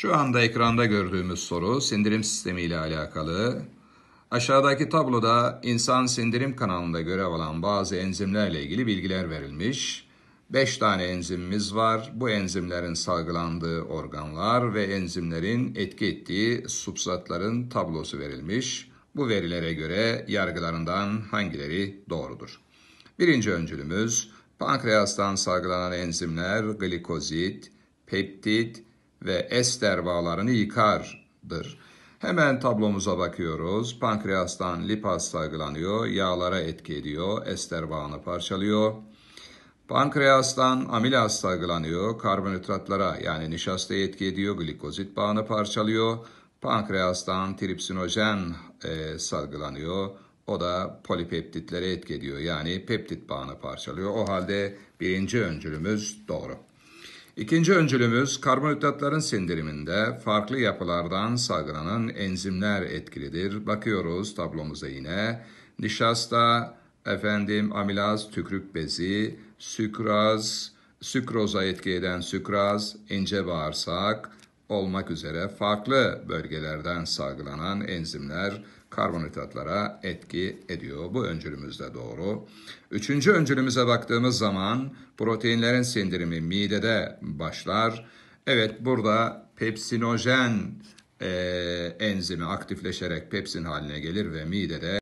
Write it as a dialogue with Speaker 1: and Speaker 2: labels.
Speaker 1: Şu anda ekranda gördüğümüz soru sindirim sistemi ile alakalı. Aşağıdaki tabloda insan sindirim kanalında görev alan bazı enzimlerle ilgili bilgiler verilmiş. 5 tane enzimimiz var. Bu enzimlerin salgılandığı organlar ve enzimlerin etki ettiği substratların tablosu verilmiş. Bu verilere göre yargılarından hangileri doğrudur? Birinci öncülümüz pankreastan salgılanan enzimler glikozit, peptit, ve es dervalarını yıkardır. Hemen tablomuza bakıyoruz. Pankreastan lipaz salgılanıyor, yağlara etki ediyor, es dervağını parçalıyor. Pankreastan amilaz salgılanıyor, karbonhidratlara yani nişastaya etki ediyor, glikozit bağını parçalıyor. Pankreastan tripsinojen e, salgılanıyor, o da polipeptitlere etki ediyor yani peptit bağını parçalıyor. O halde birinci öncülümüz doğru. İkinci öncülümüz karbonhidratların sindiriminde farklı yapılardan salgılanan enzimler etkilidir. Bakıyoruz tablomuza yine. Nişasta, efendim amilaz, tükrük bezi, sükraz, sükroza etki eden sükraz, ince bağırsak, olmak üzere farklı bölgelerden salgılanan enzimler karbonhidratlara etki ediyor. Bu öncülümüzde doğru. Üçüncü öncülümüze baktığımız zaman proteinlerin sindirimi midede başlar. Evet burada pepsinojen e, enzimi aktifleşerek pepsin haline gelir ve midede